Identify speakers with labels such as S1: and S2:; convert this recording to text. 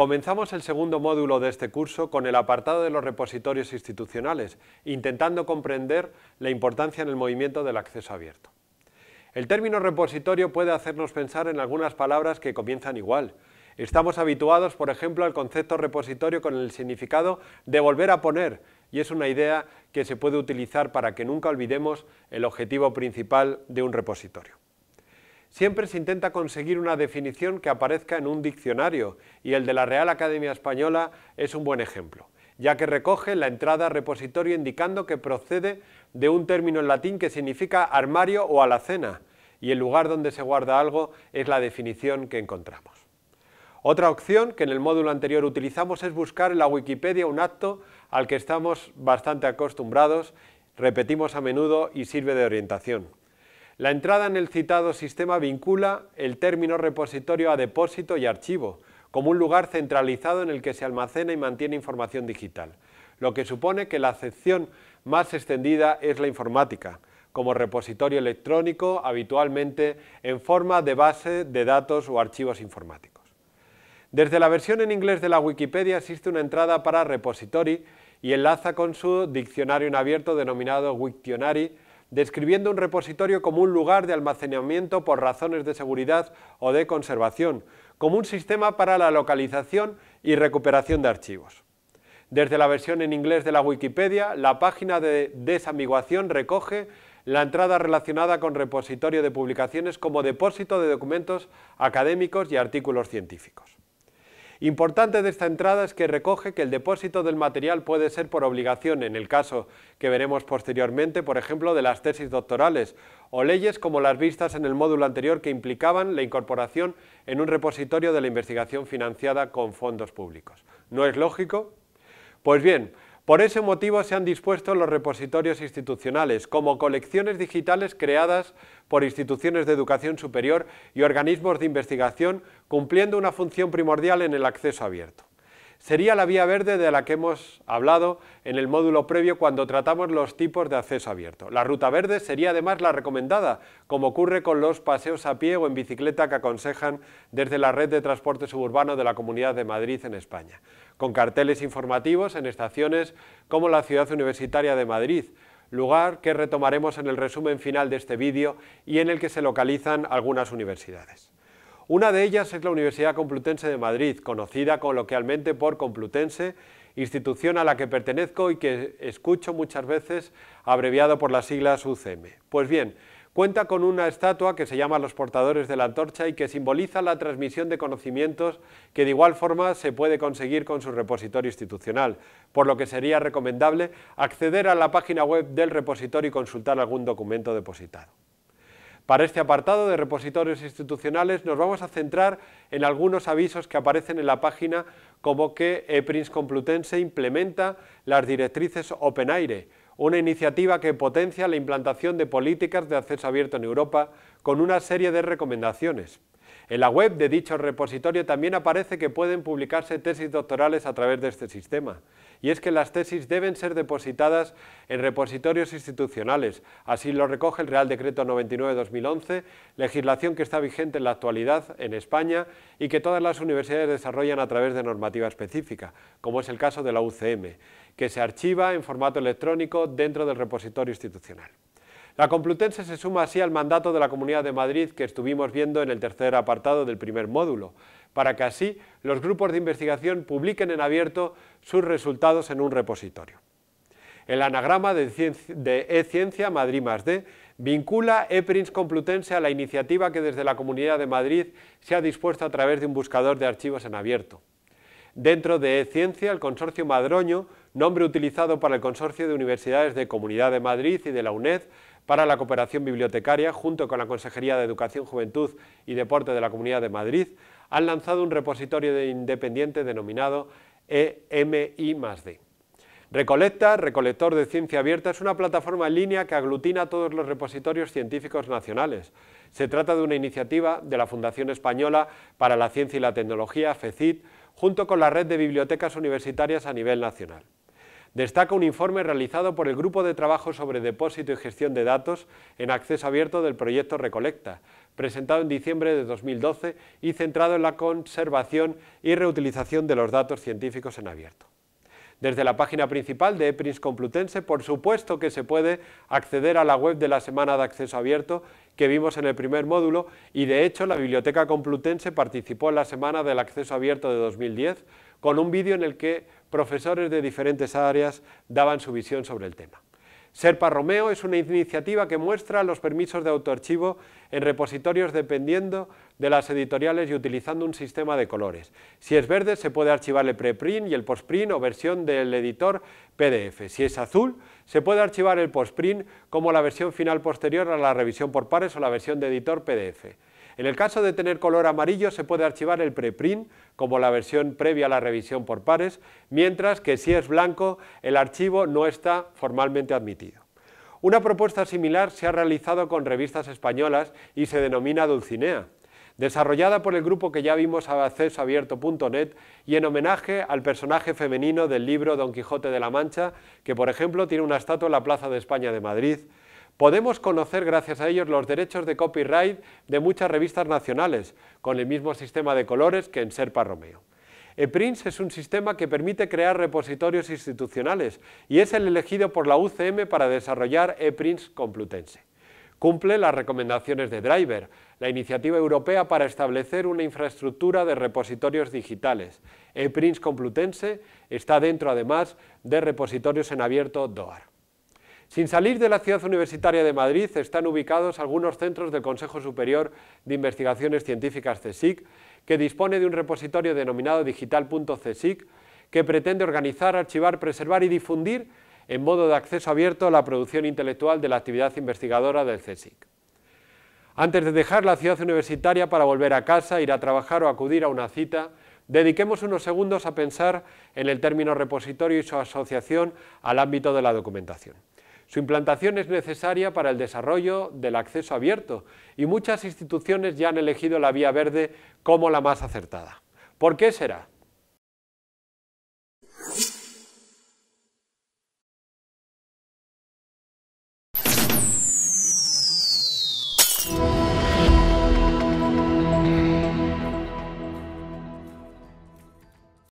S1: Comenzamos el segundo módulo de este curso con el apartado de los repositorios institucionales, intentando comprender la importancia en el movimiento del acceso abierto. El término repositorio puede hacernos pensar en algunas palabras que comienzan igual. Estamos habituados, por ejemplo, al concepto repositorio con el significado de volver a poner, y es una idea que se puede utilizar para que nunca olvidemos el objetivo principal de un repositorio. Siempre se intenta conseguir una definición que aparezca en un diccionario y el de la Real Academia Española es un buen ejemplo, ya que recoge la entrada repositorio indicando que procede de un término en latín que significa armario o alacena y el lugar donde se guarda algo es la definición que encontramos. Otra opción que en el módulo anterior utilizamos es buscar en la Wikipedia un acto al que estamos bastante acostumbrados, repetimos a menudo y sirve de orientación. La entrada en el citado sistema vincula el término repositorio a depósito y archivo, como un lugar centralizado en el que se almacena y mantiene información digital, lo que supone que la acepción más extendida es la informática, como repositorio electrónico habitualmente en forma de base de datos o archivos informáticos. Desde la versión en inglés de la Wikipedia existe una entrada para repository y enlaza con su diccionario en abierto denominado Wiktionary, describiendo un repositorio como un lugar de almacenamiento por razones de seguridad o de conservación, como un sistema para la localización y recuperación de archivos. Desde la versión en inglés de la Wikipedia, la página de desambiguación recoge la entrada relacionada con repositorio de publicaciones como depósito de documentos académicos y artículos científicos. Importante de esta entrada es que recoge que el depósito del material puede ser por obligación, en el caso que veremos posteriormente, por ejemplo, de las tesis doctorales, o leyes como las vistas en el módulo anterior que implicaban la incorporación en un repositorio de la investigación financiada con fondos públicos. ¿No es lógico? Pues bien, por ese motivo se han dispuesto los repositorios institucionales como colecciones digitales creadas por instituciones de educación superior y organismos de investigación cumpliendo una función primordial en el acceso abierto. Sería la vía verde de la que hemos hablado en el módulo previo cuando tratamos los tipos de acceso abierto. La ruta verde sería además la recomendada, como ocurre con los paseos a pie o en bicicleta que aconsejan desde la red de transporte suburbano de la Comunidad de Madrid en España, con carteles informativos en estaciones como la Ciudad Universitaria de Madrid, lugar que retomaremos en el resumen final de este vídeo y en el que se localizan algunas universidades. Una de ellas es la Universidad Complutense de Madrid, conocida coloquialmente por Complutense, institución a la que pertenezco y que escucho muchas veces abreviado por las siglas UCM. Pues bien, cuenta con una estatua que se llama Los portadores de la antorcha y que simboliza la transmisión de conocimientos que de igual forma se puede conseguir con su repositorio institucional, por lo que sería recomendable acceder a la página web del repositorio y consultar algún documento depositado. Para este apartado de repositorios institucionales nos vamos a centrar en algunos avisos que aparecen en la página como que EPRINS Complutense implementa las directrices OpenAire, una iniciativa que potencia la implantación de políticas de acceso abierto en Europa con una serie de recomendaciones. En la web de dicho repositorio también aparece que pueden publicarse tesis doctorales a través de este sistema y es que las tesis deben ser depositadas en repositorios institucionales. Así lo recoge el Real Decreto 99-2011, legislación que está vigente en la actualidad en España y que todas las universidades desarrollan a través de normativa específica, como es el caso de la UCM, que se archiva en formato electrónico dentro del repositorio institucional. La Complutense se suma así al mandato de la Comunidad de Madrid que estuvimos viendo en el tercer apartado del primer módulo, para que así los grupos de investigación publiquen en abierto sus resultados en un repositorio. El anagrama de eCiencia Madrid D vincula ePrints Complutense a la iniciativa que desde la Comunidad de Madrid se ha dispuesto a través de un buscador de archivos en abierto. Dentro de eCiencia, el Consorcio Madroño, nombre utilizado para el Consorcio de Universidades de Comunidad de Madrid y de la UNED, para la cooperación bibliotecaria, junto con la Consejería de Educación, Juventud y Deporte de la Comunidad de Madrid, han lanzado un repositorio independiente denominado EMI Recolecta, Recolector de Ciencia Abierta, es una plataforma en línea que aglutina todos los repositorios científicos nacionales. Se trata de una iniciativa de la Fundación Española para la Ciencia y la Tecnología, FECIT, junto con la Red de Bibliotecas Universitarias a nivel nacional destaca un informe realizado por el Grupo de Trabajo sobre Depósito y Gestión de Datos en acceso abierto del proyecto Recolecta, presentado en diciembre de 2012 y centrado en la conservación y reutilización de los datos científicos en abierto. Desde la página principal de EPRINS Complutense, por supuesto que se puede acceder a la web de la Semana de Acceso Abierto que vimos en el primer módulo y de hecho la Biblioteca Complutense participó en la Semana del Acceso Abierto de 2010 con un vídeo en el que profesores de diferentes áreas daban su visión sobre el tema. Serpa Romeo es una iniciativa que muestra los permisos de autoarchivo en repositorios dependiendo de las editoriales y utilizando un sistema de colores. Si es verde se puede archivar el preprint y el postprint o versión del editor PDF. Si es azul se puede archivar el postprint como la versión final posterior a la revisión por pares o la versión de editor PDF. En el caso de tener color amarillo se puede archivar el preprint como la versión previa a la revisión por pares, mientras que si es blanco el archivo no está formalmente admitido. Una propuesta similar se ha realizado con revistas españolas y se denomina Dulcinea, desarrollada por el grupo que ya vimos a accesoabierto.net y en homenaje al personaje femenino del libro Don Quijote de la Mancha, que por ejemplo tiene una estatua en la Plaza de España de Madrid, Podemos conocer gracias a ellos los derechos de copyright de muchas revistas nacionales, con el mismo sistema de colores que en Serpa Romeo. EPrints es un sistema que permite crear repositorios institucionales y es el elegido por la UCM para desarrollar EPrints Complutense. Cumple las recomendaciones de Driver, la iniciativa europea para establecer una infraestructura de repositorios digitales. EPrints Complutense está dentro además de repositorios en abierto DOAR. Sin salir de la ciudad universitaria de Madrid están ubicados algunos centros del Consejo Superior de Investigaciones Científicas CSIC, que dispone de un repositorio denominado digital.csic, que pretende organizar, archivar, preservar y difundir en modo de acceso abierto la producción intelectual de la actividad investigadora del CSIC. Antes de dejar la ciudad universitaria para volver a casa, ir a trabajar o acudir a una cita, dediquemos unos segundos a pensar en el término repositorio y su asociación al ámbito de la documentación. Su implantación es necesaria para el desarrollo del acceso abierto y muchas instituciones ya han elegido la vía verde como la más acertada. ¿Por qué será?